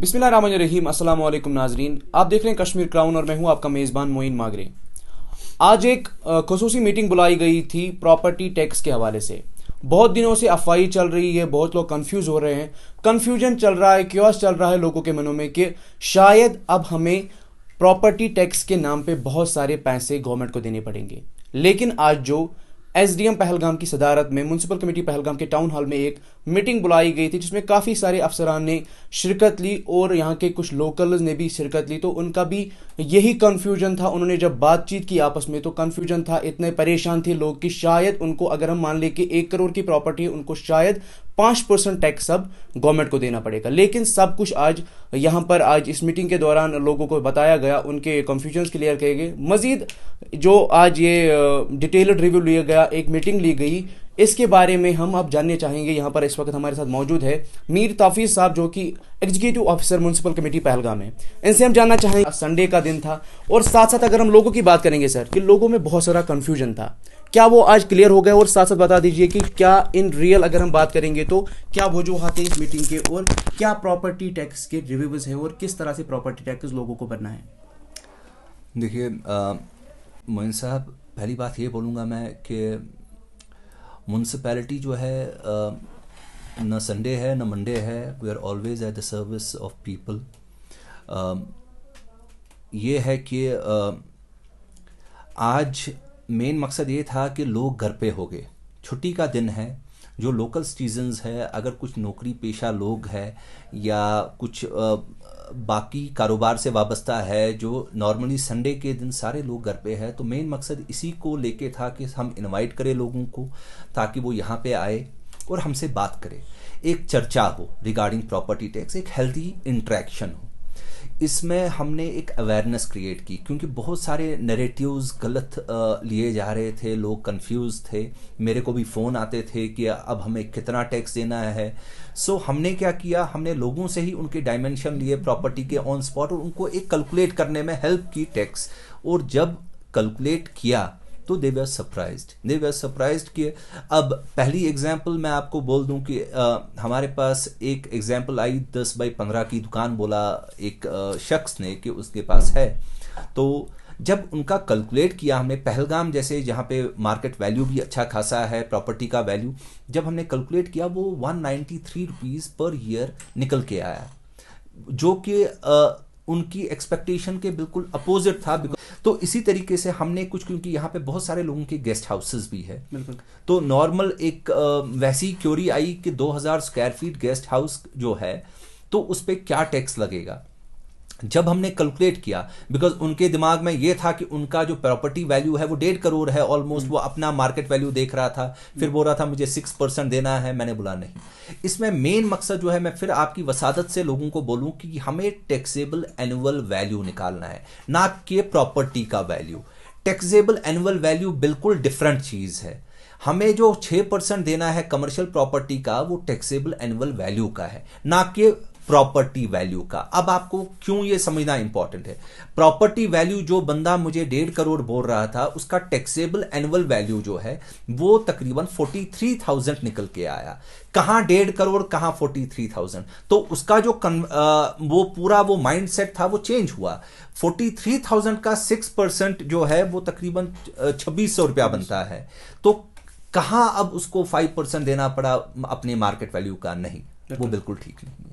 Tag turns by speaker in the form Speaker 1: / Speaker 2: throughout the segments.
Speaker 1: बिस्मिल्लाम अस्सलाम वालेकुम नाजरीन आप देख रहे हैं कश्मीर क्राउन और मैं हूं आपका मेज़बान मोइन मागरे आज एक खसूसी मीटिंग बुलाई गई थी प्रॉपर्टी टैक्स के हवाले से बहुत दिनों से अफवाही चल रही है बहुत लोग कंफ्यूज हो रहे हैं कंफ्यूजन चल रहा है क्योस चल रहा है लोगों के मनों में कि शायद अब हमें प्रॉपर्टी टैक्स के नाम पर बहुत सारे पैसे गवर्नमेंट को देने पड़ेंगे लेकिन आज जो एसडीएम पहलगाम की सदारत में म्यूनसिपल कमेटी पहलगाम के टाउन हॉल में एक मीटिंग बुलाई गई थी जिसमें काफ़ी सारे अफसरान ने शिरकत ली और यहाँ के कुछ लोकल्स ने भी शिरकत ली तो उनका भी यही कन्फ्यूजन था उन्होंने जब बातचीत की आपस में तो कन्फ्यूजन था इतने परेशान थे लोग कि शायद उनको अगर हम मान लें कि एक करोड़ की प्रॉपर्टी है उनको शायद पांच परसेंट टैक्स सब गवर्नमेंट को देना पड़ेगा लेकिन सब कुछ आज यहाँ पर आज इस मीटिंग के दौरान लोगों को बताया गया उनके कन्फ्यूजन क्लियर किए गए मजीद जो आज ये डिटेल्ड रिव्यू लिया गया एक मीटिंग ली गई इसके बारे में हम अब जानने चाहेंगे यहाँ पर इस वक्त हमारे साथ मौजूद है मीर ताफीज साहब जो कि executive officer municipal committee Pahalgam है इनसे हम जानना चाहेंगे संडे का दिन था और साथ साथ अगर हम लोगों की बात करेंगे सर कि लोगों में बहुत सारा कन्फ्यूजन था क्या वो आज क्लियर हो गए और साथ साथ बता दीजिए कि क्या इन रियल अगर हम बात करेंगे तो क्या वजूहत है इस मीटिंग के और क्या प्रॉपर्टी टैक्स के रिव्यूज है और किस तरह से प्रॉपर्टी टैक्स लोगों को भरना है
Speaker 2: देखिए मोइन साहब पहली बात ये बोलूँगा मैं कि म्यूनसिपैलिटी जो है ना संडे है ना मंडे है we are always at the service of people ये है कि आज मेन मकसद ये था कि लोग घर पे हो गए छुट्टी का दिन है जो लोकल सिटीजन्स है अगर कुछ नौकरी पेशा लोग है या कुछ बाकी कारोबार से वाबस्ता है जो नॉर्मली संडे के दिन सारे लोग घर पे हैं तो मेन मकसद इसी को लेके था कि हम इनवाइट करें लोगों को ताकि वो यहाँ पे आए और हमसे बात करें एक चर्चा हो रिगार्डिंग प्रॉपर्टी टैक्स एक हेल्दी इंट्रैक्शन हो इसमें हमने एक अवेयरनेस क्रिएट की क्योंकि बहुत सारे नरेटिव्स गलत लिए जा रहे थे लोग कंफ्यूज थे मेरे को भी फ़ोन आते थे कि अब हमें कितना टैक्स देना है सो so, हमने क्या किया हमने लोगों से ही उनके डायमेंशन लिए प्रॉपर्टी के ऑन स्पॉट और उनको एक कैलकुलेट करने में हेल्प की टैक्स और जब कैलकुलेट किया तो दे वे सरप्राइज दे वे सरप्राइज कि अब पहली एग्जाम्पल मैं आपको बोल दूं कि आ, हमारे पास एक एग्जाम्पल आई दस बाई पंद्रह की दुकान बोला एक शख्स ने कि उसके पास है तो जब उनका कैलकुलेट किया हमने पहलगाम जैसे जहाँ पे मार्केट वैल्यू भी अच्छा खासा है प्रॉपर्टी का वैल्यू जब हमने कैलकुलेट किया वो one ninety three rupees per year निकल के आया जो कि उनकी एक्सपेक्टेशन के बिल्कुल अपोजिट था तो इसी तरीके से हमने कुछ क्योंकि यहाँ पे बहुत सारे लोगों के गेस्ट हाउसेस भी है तो नॉर्मल एक वैसी क्योरी आई कि 2000 स्क्वायर फीट गेस्ट हाउस जो है तो उस पर क्या टैक्स लगेगा जब हमने कैलकुलेट किया बिकॉज उनके दिमाग में ये था कि उनका जो प्रॉपर्टी वैल्यू है वो डेढ़ करोड़ है ऑलमोस्ट हम्म। वो अपना मार्केट वैल्यू देख रहा था फिर हम्म। बोल रहा था मुझे सिक्स परसेंट देना है मैंने बोला नहीं इसमें मेन मकसद जो है मैं फिर आपकी वसादत से लोगों को बोलूं कि हमें टैक्सेबल एनुअल वैल्यू निकालना है ना कि प्रॉपर्टी का वैल्यू टैक्सेबल एनुअल वैल्यू बिल्कुल डिफरेंट चीज़ है हमें जो छह परसेंट देना है कमर्शियल प्रॉपर्टी का वो टैक्सेबल एनुअल वैल्यू का है ना कि प्रॉपर्टी वैल्यू का अब आपको क्यों ये समझना इंपॉर्टेंट है प्रॉपर्टी वैल्यू जो बंदा मुझे डेढ़ करोड़ बोल रहा था उसका टैक्सेबल एनुअल वैल्यू जो है वो तकरीबन फोर्टी थ्री थाउजेंड निकल के आया कहा डेढ़ करोड़ कहाँ फोर्टी थ्री थाउजेंड तो उसका जो कन, आ, वो पूरा वो माइंड सेट था वो चेंज हुआ फोर्टी थ्री थाउजेंड का सिक्स परसेंट जो है वो तकरीबन छब्बीस सौ रुपया बनता है तो कहां अब उसको फाइव परसेंट देना पड़ा अपने मार्केट वैल्यू का नहीं वो बिल्कुल ठीक नहीं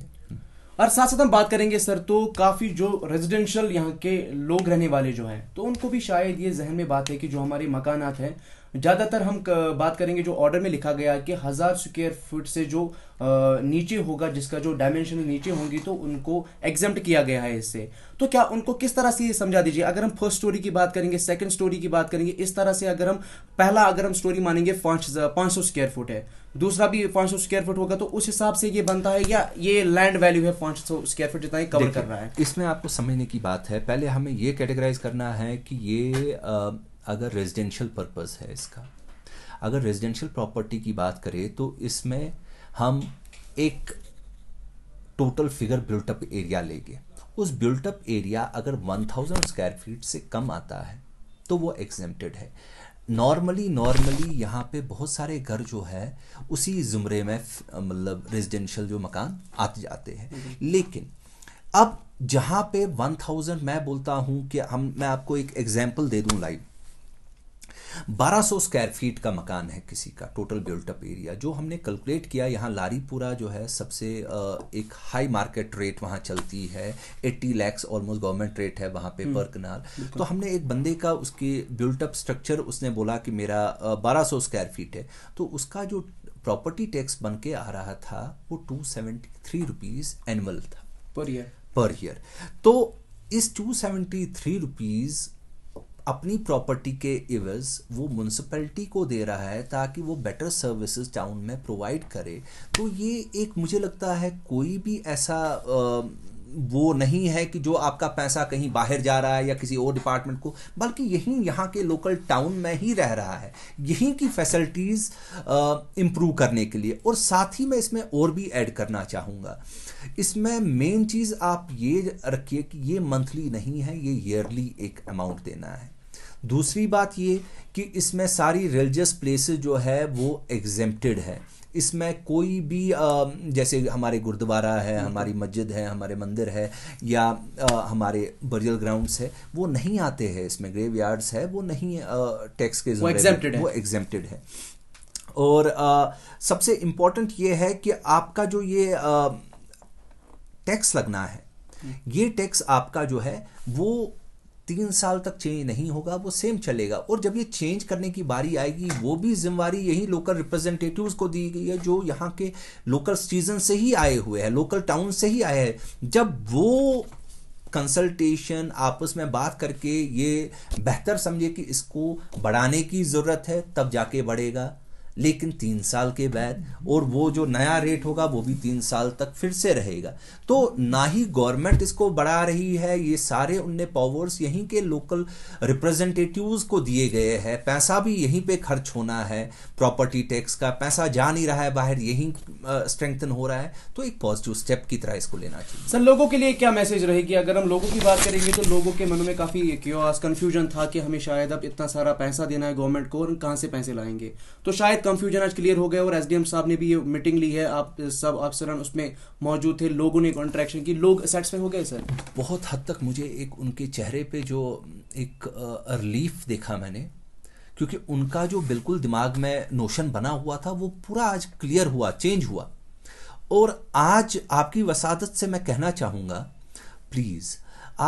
Speaker 1: और साथ साथ हम बात करेंगे सर तो काफ़ी जो रेजिडेंशियल यहाँ के लोग रहने वाले जो हैं तो उनको भी शायद ये जहन में बात है कि जो हमारे मकानात हैं ज़्यादातर हम बात करेंगे जो ऑर्डर में लिखा गया कि हज़ार स्क्वेयर फुट से जो नीचे होगा जिसका जो डायमेंशन नीचे होंगी तो उनको एग्जेप्ट किया गया है इससे तो क्या उनको किस तरह से समझा दीजिए अगर हम फर्स्ट स्टोरी की बात करेंगे सेकंड स्टोरी की बात करेंगे इस तरह से अगर हम पहला अगर हम स्टोरी मानेंगे पाँच सौ स्क्वायर फुट है दूसरा भी पाँच सौ स्क्वायर फुट होगा तो उस हिसाब से ये बनता है या ये लैंड वैल्यू है पाँच सौ स्क्वायर फुट जितना ही कवर कर रहा है
Speaker 2: इसमें आपको समझने की बात है पहले हमें ये कैटेगराइज करना है कि ये अगर रेजिडेंशियल पर्पज़ है इसका अगर रेजिडेंशियल प्रॉपर्टी की बात करें तो इसमें हम एक टोटल फिगर बिल्टअप एरिया लेंगे उस बिल्टअप एरिया अगर 1000 स्क्वायर फीट से कम आता है तो वो एग्जेम्प्टेड है नॉर्मली नॉर्मली यहाँ पे बहुत सारे घर जो है उसी ज़ुमरे में मतलब रेजिडेंशियल जो मकान आते जाते हैं हम्म। लेकिन अब जहाँ पे 1000 मैं बोलता हूँ कि हम मैं आपको एक एग्जाम्पल दे दूँ लाइव 1200 स्क्वायर फीट का मकान है किसी का टोटल बिल्टअप एरिया जो हमने कैलकुलेट किया यहाँ लारीपुरा जो है सबसे एक हाई मार्केट रेट वहाँ चलती है 80 लैक्स ऑलमोस्ट गवर्नमेंट रेट है वहाँ पे पर हम्म, कनाल तो हमने एक बंदे का उसके बिल्टअप स्ट्रक्चर उसने बोला कि मेरा 1200 स्क्वायर फीट है तो उसका जो प्रॉपर्टी टैक्स बन के आ रहा था वो two seventy three rupees annual था पर ईयर पर ईयर तो इस टू सेवेंटी थ्री रुपीज़ अपनी प्रॉपर्टी के इवज वो म्यूनसिपैलिटी को दे रहा है ताकि वो बेटर सर्विसेज टाउन में प्रोवाइड करे तो ये एक मुझे लगता है कोई भी ऐसा वो नहीं है कि जो आपका पैसा कहीं बाहर जा रहा है या किसी और डिपार्टमेंट को बल्कि यहीं यहाँ के लोकल टाउन में ही रह रहा है यहीं की फैसिलिटीज़ इम्प्रूव करने के लिए और साथ ही मैं इसमें और भी ऐड करना चाहूँगा इसमें मेन चीज़ आप ये रखिए कि ये मंथली नहीं है ये ईयरली एक अमाउंट देना है दूसरी बात ये कि इसमें सारी रिलीजियस प्लेसेस जो है वो एग्जेम्प्टेड है इसमें कोई भी जैसे हमारे गुरुद्वारा है हमारी मस्जिद है हमारे मंदिर है या हमारे बरियल ग्राउंड्स है वो नहीं आते हैं इसमें ग्रेव यार्ड्स है वो नहीं टैक्स के वो एग्जेम्प्टेड है और सबसे इम्पोर्टेंट ये है कि आपका जो ये टैक्स लगना है ये टैक्स आपका जो है वो तीन साल तक चेंज नहीं होगा वो सेम चलेगा और जब ये चेंज करने की बारी आएगी वो भी जिम्मेवारी यही लोकल रिप्रेजेंटेटिव्स को दी गई है जो यहाँ के लोकल सीजन से ही आए हुए हैं लोकल टाउन से ही आए हैं जब वो कंसल्टेशन आपस में बात करके ये बेहतर समझे कि इसको बढ़ाने की ज़रूरत है तब जाके बढ़ेगा लेकिन तीन साल के बाद और वो जो नया रेट होगा वो भी तीन साल तक फिर से रहेगा तो ना ही गवर्नमेंट इसको बढ़ा रही है ये सारे उनने पावर्स यहीं के लोकल रिप्रेजेंटेटिव्स को दिए गए हैं पैसा भी यहीं पे खर्च होना है प्रॉपर्टी टैक्स का पैसा जा नहीं
Speaker 1: रहा है बाहर यहीं स्ट्रेंथन हो रहा है तो एक
Speaker 2: पॉजिटिव स्टेप की तरह इसको लेना चाहिए
Speaker 1: सर लोगों के लिए क्या मैसेज रहेगी अगर हम लोगों की बात करेंगे तो लोगों के मन में काफ़ी कंफ्यूजन था कि हमें शायद अब इतना सारा पैसा देना है गवर्नमेंट को और कहाँ से पैसे लाएंगे तो शायद कंफ्यूजन आज क्लियर हो गया और एसडीएम साहब ने भी ये मीटिंग ली है आप सब अफसर उसमें मौजूद थे लोगों ने इंट्रैक्शन की लोग सेटिस्फाई हो गए सर
Speaker 2: बहुत हद तक मुझे एक उनके चेहरे पे जो एक रिलीफ देखा मैंने क्योंकि उनका जो बिल्कुल दिमाग में नोशन बना हुआ था वो पूरा आज क्लियर हुआ चेंज हुआ और आज आपकी वसादत से मैं कहना चाहूँगा प्लीज़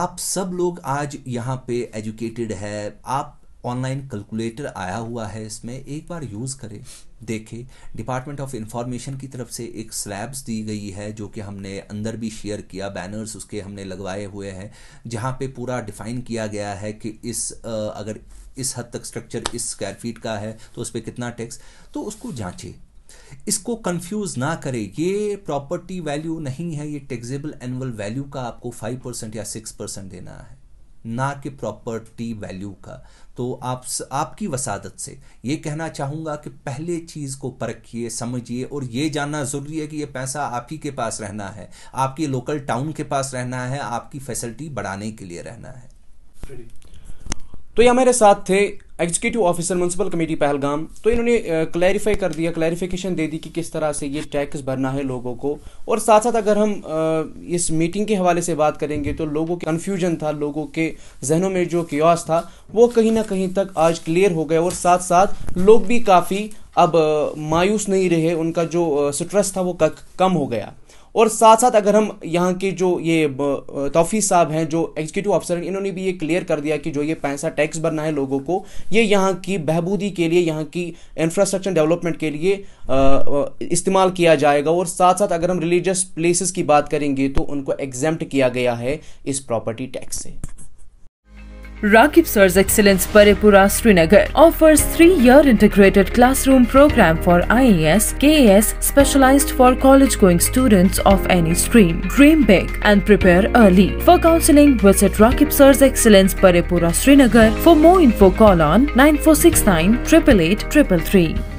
Speaker 2: आप सब लोग आज यहाँ पे एजुकेटेड है आप ऑनलाइन कैलकुलेटर आया हुआ है इसमें एक बार यूज़ करें देखें डिपार्टमेंट ऑफ इंफॉर्मेशन की तरफ से एक स्लैब्स दी गई है जो कि हमने अंदर भी शेयर किया बैनर्स उसके हमने लगवाए हुए हैं जहाँ पे पूरा डिफाइन किया गया है कि इस अगर इस हद तक स्ट्रक्चर इस स्क्वायर फीट का है तो उस पर कितना टैक्स तो उसको जाँचें इसको कंफ्यूज ना करें ये प्रॉपर्टी वैल्यू नहीं है ये टैक्सेबल एनुअल वैल्यू का आपको फाइव परसेंट या सिक्स परसेंट देना है ना कि प्रॉपर्टी वैल्यू का तो आप आपकी वसादत से ये कहना चाहूँगा कि पहले चीज़ को परखिए समझिए और ये जानना ज़रूरी है कि ये पैसा आप ही के पास रहना है आपके लोकल टाउन के पास
Speaker 1: रहना है आपकी फैसिलिटी बढ़ाने के लिए रहना है तो ये हमारे साथ थे executive officer municipal committee Pahalgam तो इन्होंने क्लैरिफाई कर दिया क्लैरिफिकेशन दे दी कि किस तरह से ये टैक्स भरना है लोगों को और साथ साथ अगर हम इस मीटिंग के हवाले से बात करेंगे तो लोगों के कन्फ्यूजन था लोगों के जहनों में जो क्योस था वो कहीं ना कहीं तक आज क्लियर हो गए और साथ साथ लोग भी काफ़ी अब मायूस नहीं रहे उनका जो स्ट्रेस था वो कम हो गया और साथ साथ अगर हम यहाँ के जो ये तोफ़ी साहब हैं जो एग्जीक्यूटिव अफसर हैं इन्होंने भी ये क्लियर कर दिया कि जो ये पैसा टैक्स भरना है लोगों को ये यहाँ की बहबूदी के लिए यहाँ की इंफ्रास्ट्रक्चर डेवलपमेंट के लिए इस्तेमाल किया जाएगा और साथ साथ अगर हम रिलीजियस प्लेसेस की बात करेंगे तो उनको एग्जेम्प्ट किया गया है इस प्रॉपर्टी टैक्स से
Speaker 2: Rakib Sir's Excellence Parepura Srinagar offers three-year integrated classroom program for IAS, KAS specialized for college-going students of any stream. Dream big and prepare early. For counseling, visit Rakib Sir's Excellence Parepura Srinagar. For more info, call on 9469 888